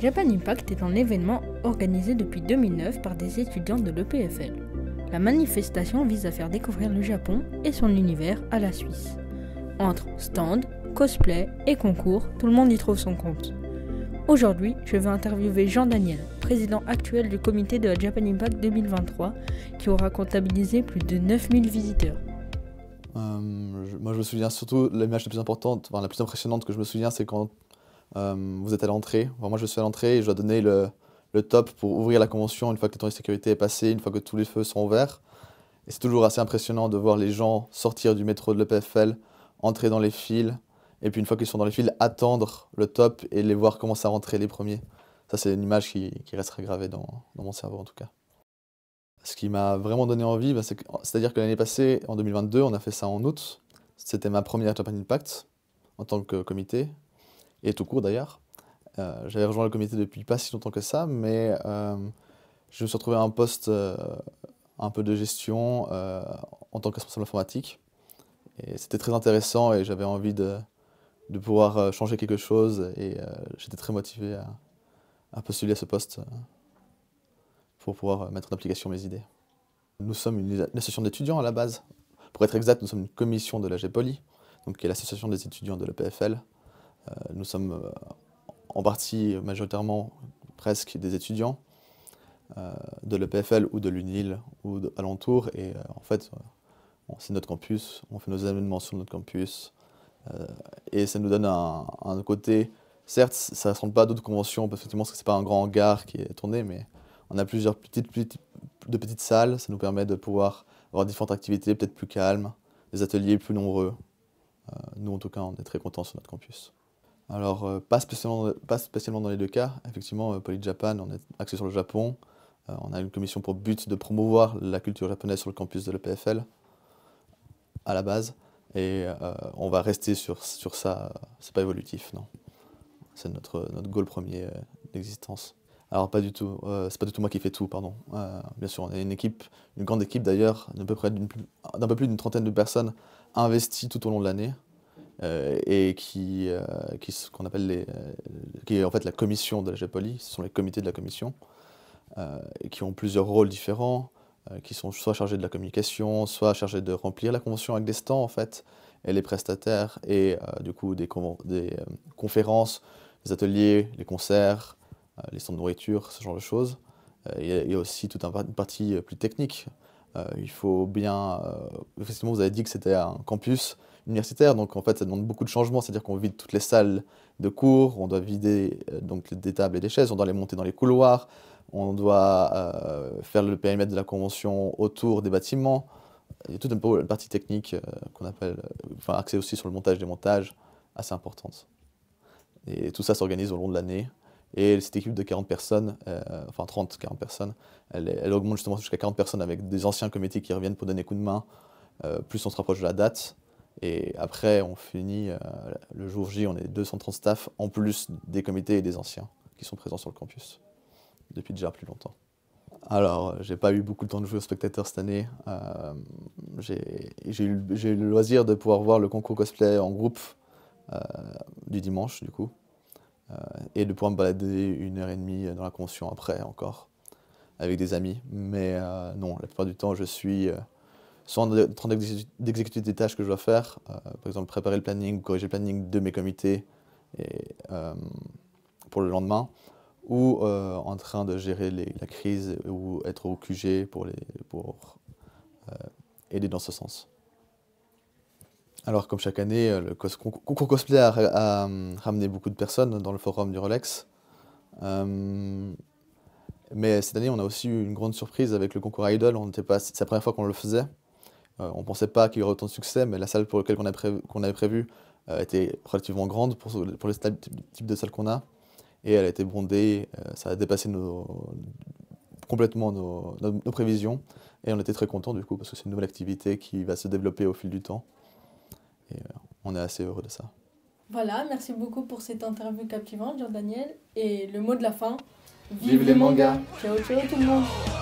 Japan Impact est un événement organisé depuis 2009 par des étudiants de l'EPFL. La manifestation vise à faire découvrir le Japon et son univers à la Suisse. Entre stands, cosplay et concours, tout le monde y trouve son compte. Aujourd'hui, je vais interviewer Jean Daniel, président actuel du comité de la Japan Impact 2023, qui aura comptabilisé plus de 9000 visiteurs. Euh, moi, je me souviens surtout, l'image la plus importante, enfin, la plus impressionnante que je me souviens, c'est quand euh, vous êtes à l'entrée. moi, je suis à l'entrée et je dois donner le, top pour ouvrir la convention une fois que le temps de sécurité est passé, une fois que tous les feux sont ouverts. Et c'est toujours assez impressionnant de voir les gens sortir du métro de l'EPFL, entrer dans les files, et puis une fois qu'ils sont dans les files, attendre le top et les voir commencer à rentrer les premiers. Ça, c'est une image qui, qui restera gravée dans, mon cerveau en tout cas. Ce qui m'a vraiment donné envie, bah, c'est-à-dire que, l'année passée, en 2022, on a fait ça en août. C'était ma première Japan Impact en tant que comité et tout court d'ailleurs. Euh, j'avais rejoint le comité depuis pas si longtemps que ça, mais euh, je me suis retrouvé à un poste euh, un peu de gestion en tant que responsable informatique. Et c'était très intéressant et j'avais envie de, pouvoir changer quelque chose et j'étais très motivé à, postuler à ce poste pour pouvoir mettre en application mes idées. Nous sommes une, association d'étudiants à la base. Pour être exact, nous sommes une commission de la GEPOLI, donc qui est l'association des étudiants de l'EPFL. Euh, nous sommes euh, en partie majoritairement presque des étudiants euh, de l'EPFL ou de l'UNIL ou de, alentour. Et en fait, c'est notre campus, on fait nos événements sur notre campus. et ça nous donne un, côté, certes, ça ne ressemble pas à d'autres conventions, parce que ce n'est pas un grand hangar qui est tourné, mais on a plusieurs petites, de petites salles. Ça nous permet de pouvoir avoir différentes activités, peut-être plus calmes, des ateliers plus nombreux. nous, en tout cas, on est très contents sur notre campus. Alors, euh, pas, spécialement, pas spécialement dans les deux cas. Effectivement, euh, PolyJapan, Japan, on est axé sur le Japon. Euh, on a une commission pour but de promouvoir la culture japonaise sur le campus de l'EPFL, à la base. Et on va rester sur, sur ça. C'est pas évolutif, non. C'est notre, notre goal premier d'existence. Alors pas du tout, c'est pas du tout moi qui fais tout, pardon. bien sûr, on est une équipe, une grande équipe d'ailleurs, d'un peu près d'un peu plus d'une trentaine de personnes investies tout au long de l'année. Euh, et qui, euh, qui qu'on appelle euh, qui est en fait la commission de la GEPOLI, ce sont les comités de la commission, et qui ont plusieurs rôles différents, qui sont soit chargés de la communication, soit chargés de remplir la convention avec des stands en fait, et les prestataires, et du coup des, conférences, des ateliers, les concerts, les stands de nourriture, ce genre de choses. Il y, a aussi toute une partie plus technique euh, il faut bien. effectivement, euh, vous avez dit que c'était un campus universitaire, donc en fait, ça demande beaucoup de changements, c'est-à-dire qu'on vide toutes les salles de cours, on doit vider euh, donc des tables et des chaises, on doit les monter dans les couloirs, on doit faire le périmètre de la convention autour des bâtiments. Il y a toute une, partie technique qu'on appelle, enfin axée aussi sur le montage des montages, assez importante. Et tout ça s'organise au long de l'année. Et cette équipe de 40 personnes, euh, enfin 30-40 personnes, elle, augmente justement jusqu'à 40 personnes avec des anciens comités qui reviennent pour donner coup de main. Euh, plus on se rapproche de la date. Et après, on finit euh, le jour J, on est 230 staff, en plus des comités et des anciens qui sont présents sur le campus depuis déjà plus longtemps. Alors, j'ai pas eu beaucoup de temps de jouer aux spectateurs cette année. j'ai eu, le loisir de pouvoir voir le concours cosplay en groupe du dimanche, du coup. Euh, et de pouvoir me balader une heure et demie dans la l'inconscient après encore, avec des amis. Mais euh, non, la plupart du temps, je suis euh, soit en train d'exécuter des tâches que je dois faire, par exemple préparer le planning corriger le planning de mes comités pour le lendemain, ou en train de gérer la crise ou être au QG pour, aider dans ce sens. Alors, comme chaque année, euh, le concours cosplay a, euh, ramené beaucoup de personnes dans le forum du Rolex. Euh, mais cette année, on a aussi eu une grande surprise avec le concours Idol. C'est la première fois qu'on le faisait. on ne pensait pas qu'il y aurait autant de succès, mais la salle pour laquelle on, avait prévu était relativement grande pour, pour le type de salle qu'on a. Et elle a été bondée, ça a dépassé complètement nos, nos prévisions. Et on était très contents du coup, parce que c'est une nouvelle activité qui va se développer au fil du temps. Et euh, on est assez heureux de ça. Voilà, merci beaucoup pour cette interview captivante, Jean-Daniel. Et le mot de la fin, vive, les mangas. mangas Ciao, ciao tout le monde